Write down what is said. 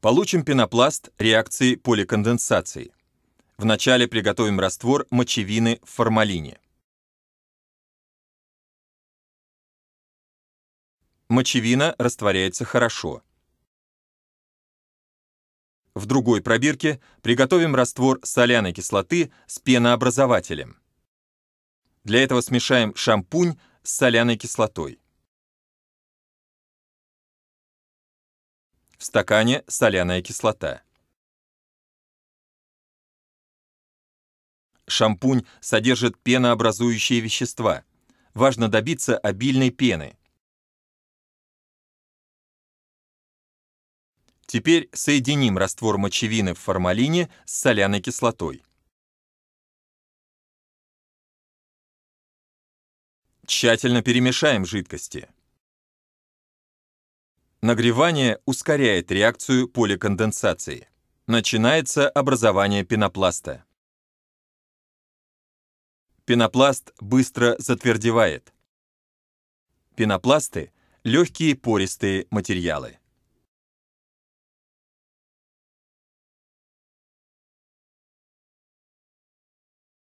Получим пенопласт реакции поликонденсации. Вначале приготовим раствор мочевины в формалине. Мочевина растворяется хорошо. В другой пробирке приготовим раствор соляной кислоты с пенообразователем. Для этого смешаем шампунь с соляной кислотой. В стакане соляная кислота. Шампунь содержит пенообразующие вещества. Важно добиться обильной пены. Теперь соединим раствор мочевины в формалине с соляной кислотой. Тщательно перемешаем жидкости. Нагревание ускоряет реакцию поликонденсации. Начинается образование пенопласта. Пенопласт быстро затвердевает. Пенопласты – легкие пористые материалы.